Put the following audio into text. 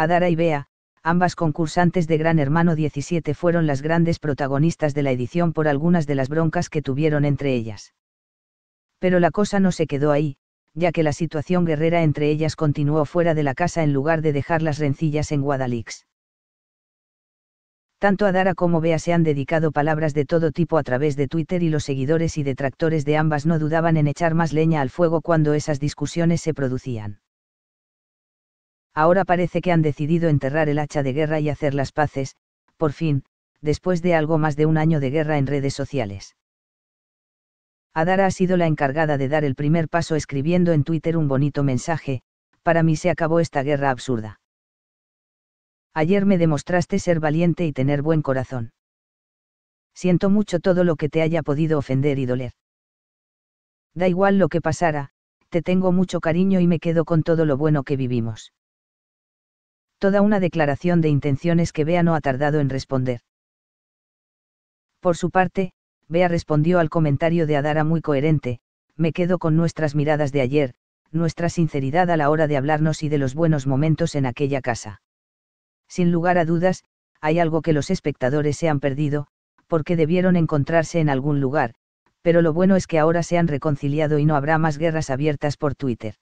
Adara y Bea, ambas concursantes de Gran Hermano 17 fueron las grandes protagonistas de la edición por algunas de las broncas que tuvieron entre ellas. Pero la cosa no se quedó ahí, ya que la situación guerrera entre ellas continuó fuera de la casa en lugar de dejar las rencillas en Guadalix. Tanto Adara como Bea se han dedicado palabras de todo tipo a través de Twitter y los seguidores y detractores de ambas no dudaban en echar más leña al fuego cuando esas discusiones se producían. Ahora parece que han decidido enterrar el hacha de guerra y hacer las paces, por fin, después de algo más de un año de guerra en redes sociales. Adara ha sido la encargada de dar el primer paso escribiendo en Twitter un bonito mensaje, para mí se acabó esta guerra absurda. Ayer me demostraste ser valiente y tener buen corazón. Siento mucho todo lo que te haya podido ofender y doler. Da igual lo que pasara, te tengo mucho cariño y me quedo con todo lo bueno que vivimos toda una declaración de intenciones que Bea no ha tardado en responder. Por su parte, Bea respondió al comentario de Adara muy coherente, me quedo con nuestras miradas de ayer, nuestra sinceridad a la hora de hablarnos y de los buenos momentos en aquella casa. Sin lugar a dudas, hay algo que los espectadores se han perdido, porque debieron encontrarse en algún lugar, pero lo bueno es que ahora se han reconciliado y no habrá más guerras abiertas por Twitter.